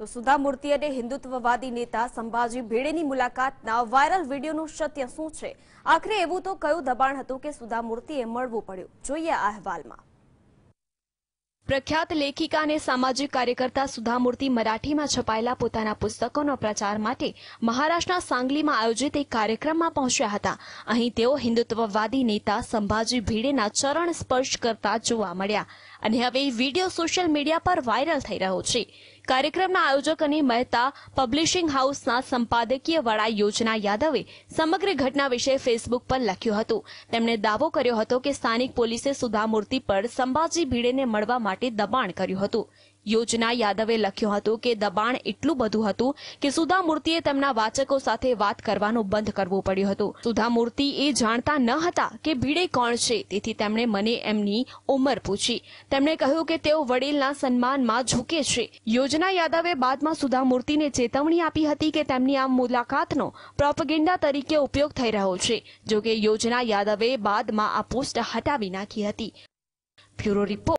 તો સુધા મૂર્તિ અને હિન્દુત્વવાદી નેતા સંભાજી ભેડેની મુલાકાતના વાયરલ વિડીયોનું સત્ય શું છે આખરે એવું તો કયું દબાણ હતું કે સુધા મૂર્તિએ મળવું પડ્યું જોઈએ આ અહેવાલમાં પ્રખ્યાત લેખિકા અને સામાજિક કાર્યકર્તા સુધામૂર્તિ મરાઠીમાં છપાયેલા પોતાના પુસ્તકોનો પ્રચાર માટે મહારાષ્ટ્રના સાંગલીમાં આયોજિત એક કાર્યક્રમમાં પહોંચ્યા હતા અહીં તેઓ હિન્દુત્વવાદી નેતા સંભાજી ભીડેના ચરણ સ્પર્શ કરતા જોવા મળ્યા અને હવે વિડીયો સોશિયલ મીડિયા પર વાયરલ થઈ રહ્યો છે કાર્યક્રમના આયોજક અને મહેતા પબ્લિશિંગ હાઉસના સંપાદકીય વડા યોજના યાદવે સમગ્ર ઘટના વિશે ફેસબુક પર લખ્યું હતું તેમણે દાવો કર્યો હતો કે સ્થાનિક પોલીસે સુધામૂર્તિ પર સંભાજી ભીડેને મળવા માટે દબાણ કર્યું હતું યોજના યાદવે લખ્યું હતું કે દબાણ એટલું બધું હતું કે સુધા તેમના વાચકો સાથે વાત કરવાનું બંધ કરવું પડ્યું હતું સુધા એ જાણતા ન હતા કે ભીડે કોણ છે તેથી તેમણે મને એમની ઉંમર પૂછી તેમણે કહ્યું કે તેઓ વડીલના સન્માનમાં ઝૂકે છે યોજના યાદવે બાદમાં સુધા મૂર્તિને ચેતવણી આપી હતી કે તેમની આ મુલાકાતનો પ્રોપગેન્ડા તરીકે ઉપયોગ થઈ રહ્યો છે જોકે યોજના યાદવે બાદમાં આ પોસ્ટ હટાવી નાખી હતી બ્યુરો રિપોર્ટ